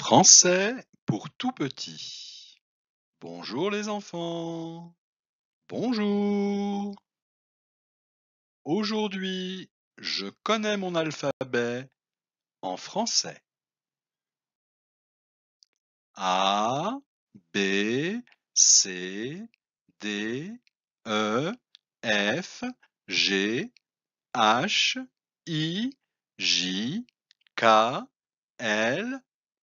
Français pour tout petit. Bonjour les enfants. Bonjour. Aujourd'hui, je connais mon alphabet en français. A, B, C, D, E, F, G, H, I, J, K, L,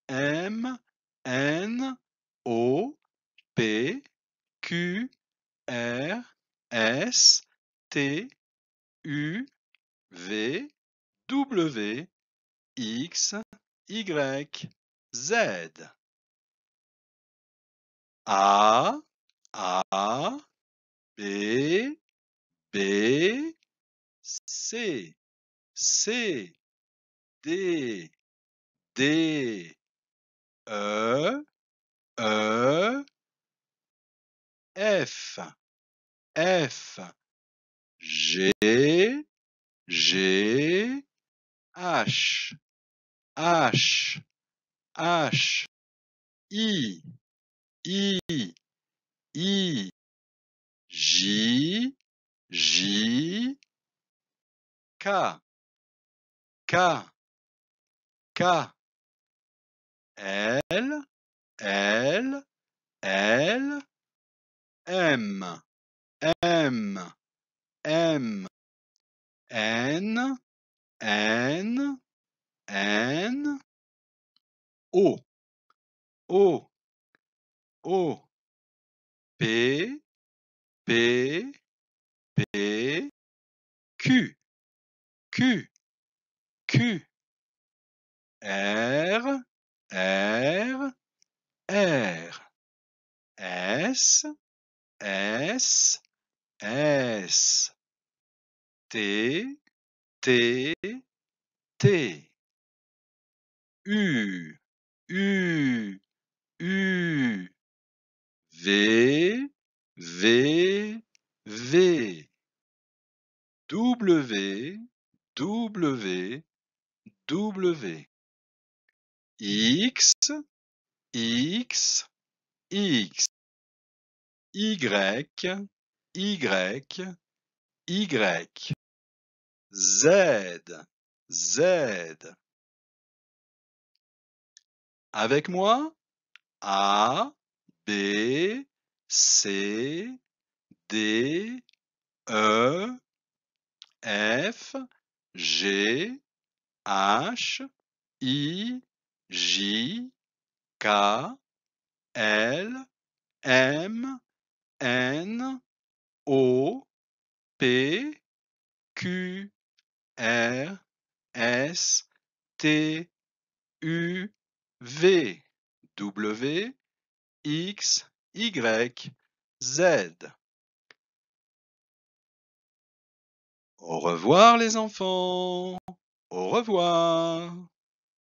M N O P Q R S T U V W X Y Z A A B B C C D D E, E, F, F, G, G, H, H, H, I, I, I, J, J, K, K, K, L, L, L, M, M, M, N, N, N, O, O, O, P, P, P, Q, Q, Q, R, R, R, S, S, S, T, T, T, U, U, U, V, V, V, W, W, W, X, X, X, Y, Y, Y, Z, Z. Avec moi, A, B, C, D, E, F, G, H, I, J, K, L, M, N, O, P, Q, R, S, T, U, V, W, X, Y, Z. Au revoir les enfants. Au revoir.